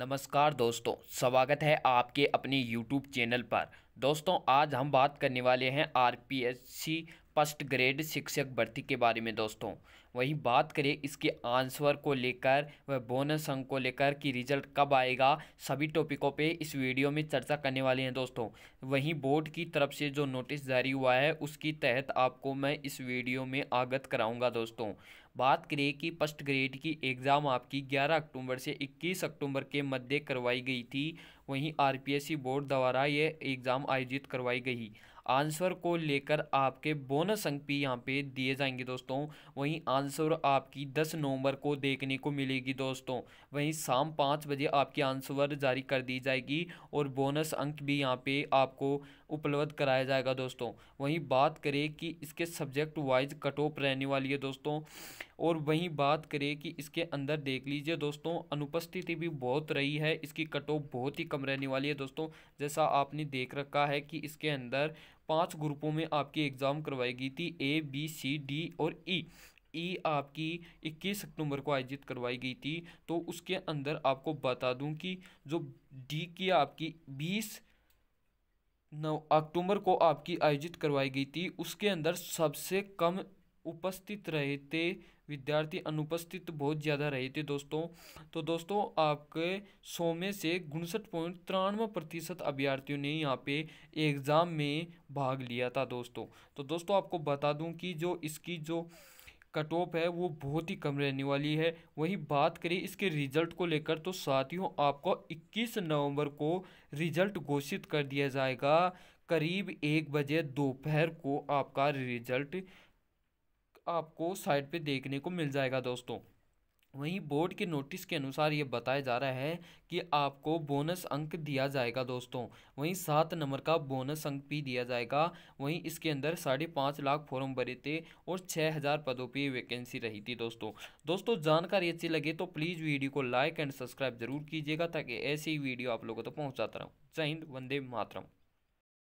नमस्कार दोस्तों स्वागत है आपके अपने YouTube चैनल पर दोस्तों आज हम बात करने वाले हैं R P S C first grade शिक्षक भर्ती के बारे में दोस्तों वहीं बात करें इसके आंसर को लेकर व बोनस अंक को लेकर कि रिजल्ट कब आएगा सभी टॉपिकों पे इस वीडियो में चर्चा करने वाले हैं दोस्तों वहीं बोर्ड की तरफ से जो नोटिस जारी हुआ है उसके तहत आपको मैं इस वीडियो में आगत कराऊंगा दोस्तों बात करें कि फर्स्ट ग्रेड की एग्ज़ाम आपकी 11 अक्टूबर से 21 अक्टूबर के मध्य करवाई गई थी वहीं आरपीएससी बोर्ड द्वारा ये एग्ज़ाम आयोजित करवाई गई आंसर को लेकर आपके बोनस अंक भी यहाँ पे दिए जाएंगे दोस्तों वहीं आंसर आपकी 10 नवंबर को देखने को मिलेगी दोस्तों वहीं शाम पाँच बजे आपकी आंसर जारी कर दी जाएगी और बोनस अंक भी यहाँ पे आपको उपलब्ध कराया जाएगा दोस्तों वहीं बात करें कि इसके सब्जेक्ट वाइज कट ऑफ रहने वाली है दोस्तों और वहीं बात करें कि इसके अंदर देख लीजिए दोस्तों अनुपस्थिति भी बहुत रही है इसकी कट ऑफ बहुत ही कम रहने वाली है दोस्तों जैसा आपने देख रखा है कि इसके अंदर पांच ग्रुपों में आपकी एग्ज़ाम करवाई गई थी ए बी सी डी और ई e। ई e आपकी 21 अक्टूबर को आयोजित करवाई गई थी तो उसके अंदर आपको बता दूं कि जो डी की आपकी 20 नौ अक्टूबर को आपकी आयोजित करवाई गई थी उसके अंदर सबसे कम उपस्थित रहे थे विद्यार्थी अनुपस्थित बहुत ज़्यादा रहे थे दोस्तों तो दोस्तों आपके सौ में से उनसठ पॉइंट तिरानवे प्रतिशत अभ्यर्थियों ने यहाँ पे एग्ज़ाम में भाग लिया था दोस्तों तो दोस्तों आपको बता दूं कि जो इसकी जो कट ऑफ है वो बहुत ही कम रहने वाली है वहीं बात करें इसके रिजल्ट को लेकर तो साथियों आपको 21 नवंबर को रिजल्ट घोषित कर दिया जाएगा करीब एक बजे दोपहर को आपका रिजल्ट आपको साइट पे देखने को मिल जाएगा दोस्तों वहीं बोर्ड के नोटिस के अनुसार ये बताया जा रहा है कि आपको बोनस अंक दिया जाएगा दोस्तों वहीं सात नंबर का बोनस अंक भी दिया जाएगा वहीं इसके अंदर साढ़े पाँच लाख फॉर्म भरे थे और छः हज़ार पदों पे वैकेंसी रही थी दोस्तों दोस्तों जानकारी अच्छी लगे तो प्लीज़ वीडियो को लाइक एंड सब्सक्राइब जरूर कीजिएगा ताकि ऐसी वीडियो आप लोगों तक तो पहुँचाता रहूँ जय हिंद वंदे मातरम